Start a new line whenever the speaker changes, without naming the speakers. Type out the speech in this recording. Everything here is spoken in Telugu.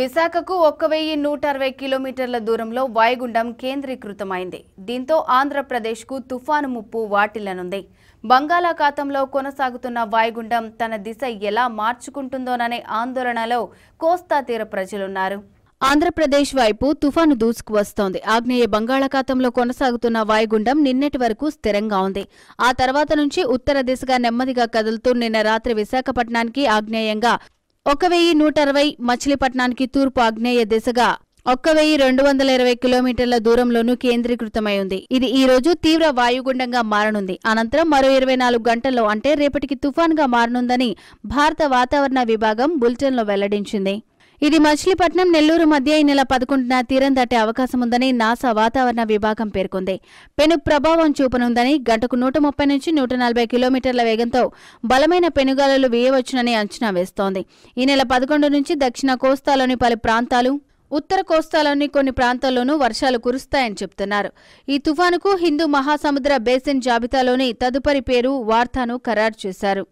విశాఖకు ఒక్క వెయ్యి నూట అరవై కిలోమీటర్ల దూరంలో వాయుగుండం కేంద్రీకృతమైంది దీంతో ఆంధ్రప్రదేశ్కు తుఫాను ముప్పు వాటిల్లనుంది బంగాళాఖాతంలో కొనసాగుతున్న వాయుగుండం తన దిశ ఎలా మార్చుకుంటుందోననే ఆందోళనలో కోస్తా తీర ప్రజలున్నారు ఆంధ్రప్రదేశ్ వైపు తుఫాను దూసుకువస్తోంది ఆగ్నేయ బంగాళాఖాతంలో కొనసాగుతున్న వాయుగుండం నిన్నటి వరకు స్థిరంగా ఉంది ఆ తర్వాత నుంచి ఉత్తర దిశగా నెమ్మదిగా కదులుతూ నిన్న రాత్రి విశాఖపట్నానికి ఆగ్నేయంగా ఒక వెయ్యి నూట అరవై మచిలీపట్నానికి తూర్పు ఆగ్నేయ దిశగా ఒక్క వెయ్యి రెండు వందల ఇరవై కిలోమీటర్ల దూరంలోనూ కేంద్రీకృతమై ఉంది ఇది ఈ రోజు తీవ్ర వాయుగుండంగా మారనుంది అనంతరం మరో ఇరవై నాలుగు గంటల్లో అంటే రేపటికి తుఫాన్గా మారనుందని భారత వాతావరణ విభాగం బులెటిన్లో వెల్లడించింది ఇది మచిలీపట్నం నెల్లూరు మధ్య ఈ నెల పదకొండున తీరం దాటే అవకాశం ఉందని నాసా వాతావరణ విభాగం పేర్కొంది పెను ప్రభావం చూపనుందని గంటకు నూట ముప్పై నుంచి నూట నలభై కిలోమీటర్ల వేగంతో బలమైన పెనుగాలలు వేయవచ్చునని అంచనా వేస్తోంది ఈ నెల పదకొండు నుంచి దక్షిణ కోస్తాలోని పలు ప్రాంతాలు ఉత్తర కోస్తాలోని కొన్ని ప్రాంతాల్లోనూ వర్షాలు కురుస్తాయని చెబుతున్నారు ఈ తుఫానుకు హిందూ మహాసముద్ర బేసిన్ జాబితాలోని తదుపరి పేరు వార్తాను ఖరారు చేశారు